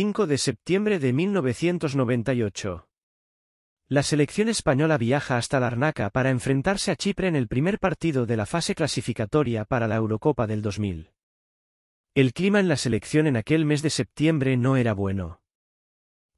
5 de septiembre de 1998. La selección española viaja hasta Larnaca para enfrentarse a Chipre en el primer partido de la fase clasificatoria para la Eurocopa del 2000. El clima en la selección en aquel mes de septiembre no era bueno.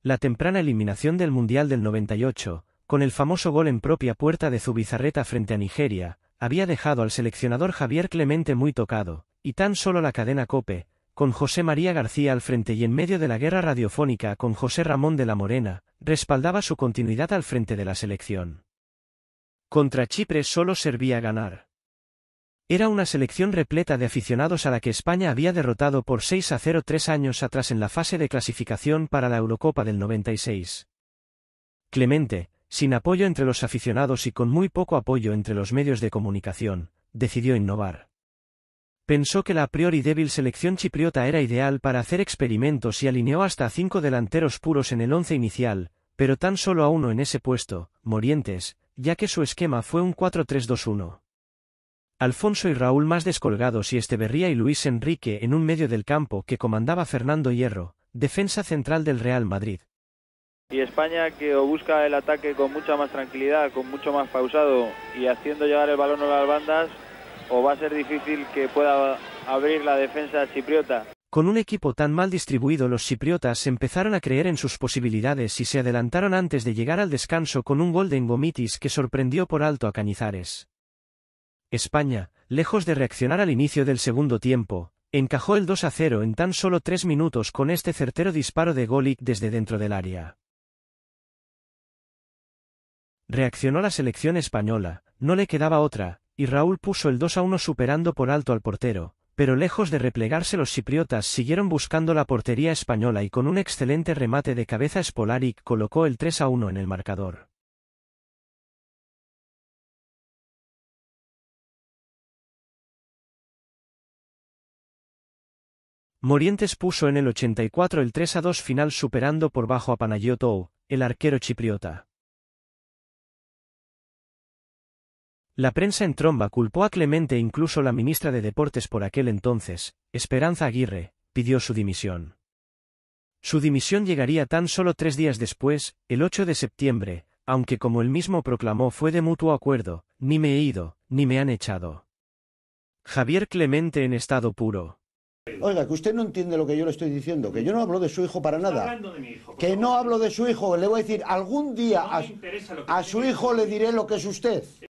La temprana eliminación del Mundial del 98, con el famoso gol en propia puerta de Zubizarreta frente a Nigeria, había dejado al seleccionador Javier Clemente muy tocado, y tan solo la cadena Cope, con José María García al frente y en medio de la guerra radiofónica con José Ramón de la Morena, respaldaba su continuidad al frente de la selección. Contra Chipre solo servía ganar. Era una selección repleta de aficionados a la que España había derrotado por 6 a 0 tres años atrás en la fase de clasificación para la Eurocopa del 96. Clemente, sin apoyo entre los aficionados y con muy poco apoyo entre los medios de comunicación, decidió innovar pensó que la a priori débil selección chipriota era ideal para hacer experimentos y alineó hasta cinco delanteros puros en el once inicial, pero tan solo a uno en ese puesto, Morientes, ya que su esquema fue un 4-3-2-1. Alfonso y Raúl más descolgados y Esteberría y Luis Enrique en un medio del campo que comandaba Fernando Hierro, defensa central del Real Madrid. Y España que busca el ataque con mucha más tranquilidad, con mucho más pausado y haciendo llegar el balón a las bandas, o va a ser difícil que pueda abrir la defensa chipriota. Con un equipo tan mal distribuido los chipriotas empezaron a creer en sus posibilidades y se adelantaron antes de llegar al descanso con un gol de Engomitis que sorprendió por alto a Cañizares. España, lejos de reaccionar al inicio del segundo tiempo, encajó el 2 a 0 en tan solo tres minutos con este certero disparo de Golic desde dentro del área. Reaccionó la selección española, no le quedaba otra, y Raúl puso el 2 a 1 superando por alto al portero, pero lejos de replegarse los chipriotas siguieron buscando la portería española y con un excelente remate de cabeza Spolarik colocó el 3 a 1 en el marcador. Morientes puso en el 84 el 3 a 2 final superando por bajo a Panayotou, el arquero chipriota. La prensa en tromba culpó a Clemente e incluso la ministra de Deportes por aquel entonces, Esperanza Aguirre, pidió su dimisión. Su dimisión llegaría tan solo tres días después, el 8 de septiembre, aunque como él mismo proclamó fue de mutuo acuerdo, ni me he ido, ni me han echado. Javier Clemente en estado puro. Oiga, que usted no entiende lo que yo le estoy diciendo, que yo no hablo de su hijo para nada. que no hablo de su hijo, le voy a decir, algún día a su hijo le diré lo que es usted.